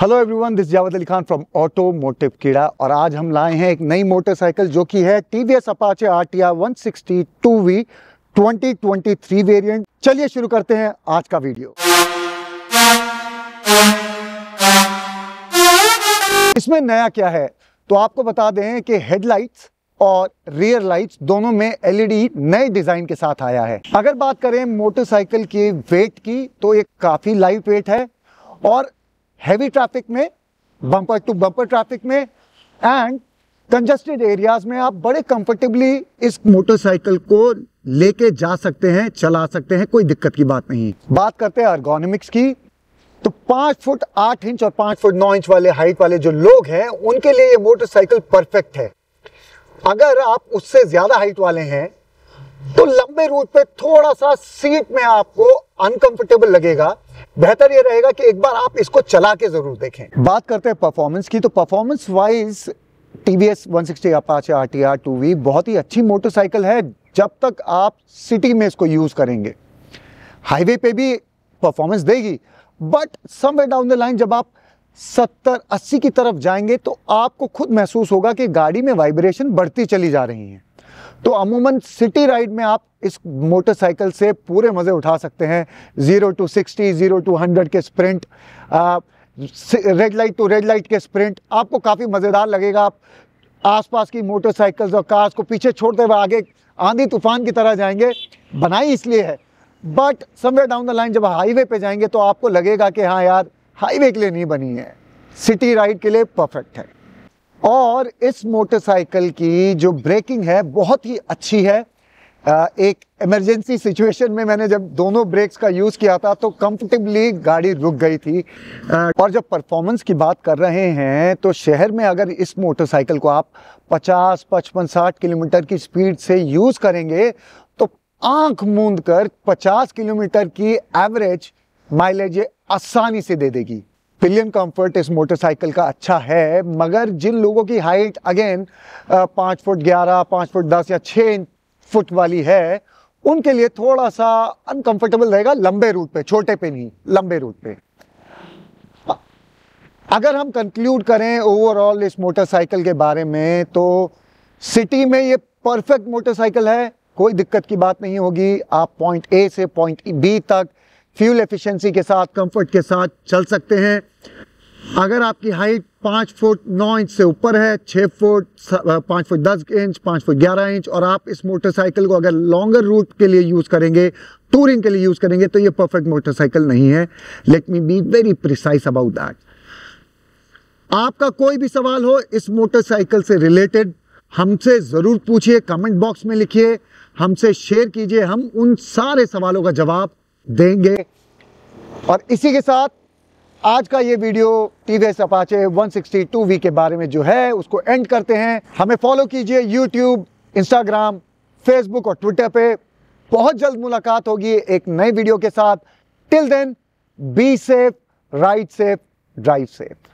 hello everyone this Javed Ali Khan from automotive Keeda और आज हम लाए हैं एक नई मोटरसाइकिल जो कि है T V S Apache R T R one sixty two V twenty twenty three variant चलिए शुरू करते हैं आज का वीडियो इसमें नया क्या है तो आपको बता दें कि हेडलाइट्स और रियर लाइट्स दोनों में एलईडी e नए डिज़ाइन के साथ आया है अगर बात करें मोटरसाइकिल के वेट की तो ये काफ़ी लाइट वेट है और हैवी ट्रैफिक में बम्पर टू बम्पर ट्रैफिक में एंड कंजस्टेड एरियाज में आप बड़े कंफर्टेबली इस मोटरसाइकिल को लेके जा सकते हैं चला सकते हैं कोई दिक्कत की बात नहीं बात करते हैं अर्गोनोमिक्स की तो पांच फुट आठ इंच और पांच फुट नौ इंच वाले हाइट वाले जो लोग हैं उनके लिए ये मोटरसाइकिल परफेक्ट है अगर आप उससे ज़्यादा हाइट वाले हैं तो लंबे रूट पे थोड़ा सा सीट में आपको अनकंफर्टेबल लगेगा बेहतर ये रहेगा कि एक बार आप इसको चला के ज़रूर देखें बात करते हैं परफॉर्मेंस की तो performance wise T V S one sixty Apache R T R two V बहुत ही अच्छी मोटरसाइकिल है जब तक आप सिटी में इसको यूज़ करेंगे हाईवे पे भी परफॉर्मेंस देगी but someway down the line जब आप सत्तर अस्सी की तरफ जाएंगे तो आपको खुद महसूस होगा कि गाड़ी में वाइब्रेशन बढ़ती चली जा रही हैं तो अमूमन सिटी राइड में आप इस मोटरसाइकिल से पूरे मज़े उठा सकते हैं zero to sixty zero to hundred के sprint red light to red light के स्प्रिंट आपको काफ़ी मज़ेदार लगेगा आप आसपास की मोटरसाइकिल्स और कार्स को पीछे छोड़ते हुए आगे आंधी तूफान की तरह जाएंगे बनाई इसलिए है but somewhere down the line जब हाईवे पे जाएंगे तो आपको लगेगा कि हाँ यार हाईवे के लिए नहीं बनी है सिटी राइड के लिए परफेक्ट है और इस मोटरसाइकिल की जो ब्रेकिंग है बहुत ही अच्छी है एक इमरजेंसी सिचुएशन में मैंने जब दोनों ब्रेक्स का यूज़ किया था तो कंफर्टेबली गाड़ी रुक गई थी और जब परफॉर्मेंस की बात कर रहे हैं तो शहर में अगर इस मोटरसाइकिल को आप 50, 55, 60 किलोमीटर की स्पीड से यूज़ करेंगे तो आंख मूंद कर 50 किलोमीटर की एवरेज माइलेज ये आसानी से दे देगी पिलियन कंफर्ट इस मोटरसाइकिल का अच्छा है मगर जिन लोगों की हाइट अगेन पाँच फुट ग्यारह पाँच फुट दस या छः फुट वाली है उनके लिए थोड़ा सा अनकंफर्टेबल रहेगा लंबे रूट पे छोटे पे नहीं लंबे रूट पे अगर हम कंक्लूड करें ओवरऑल इस मोटरसाइकिल के बारे में तो सिटी में ये परफेक्ट मोटरसाइकिल है कोई दिक्कत की बात नहीं होगी आप पॉइंट ए से पॉइंट बी तक फ्यूल एफिशिएंसी के साथ कंफर्ट के साथ चल सकते हैं अगर आपकी हाइट पाँच फुट नौ इंच से ऊपर है छः फुट पाँच फुट दस इंच पाँच फुट ग्यारह इंच और आप इस मोटरसाइकिल को अगर लॉन्गर रूट के लिए यूज़ करेंगे टूरिंग के लिए यूज़ करेंगे तो ये परफेक्ट मोटरसाइकिल नहीं है let me be very precise about that आपका कोई भी सवाल हो इस मोटरसाइकिल से रिलेटेड हमसे ज़रूर पूछिए कमेंट बॉक्स में लिखिए हमसे शेयर कीजिए हम उन सारे सवालों का जवाब देंगे और इसी के साथ आज का ये video T V S Apache one V के बारे में जो है उसको एंड करते हैं हमें फॉलो कीजिए यूट्यूब इंस्टाग्राम फेसबुक और ट्विटर पे बहुत जल्द मुलाकात होगी एक नए वीडियो के साथ till then be safe ride safe drive safe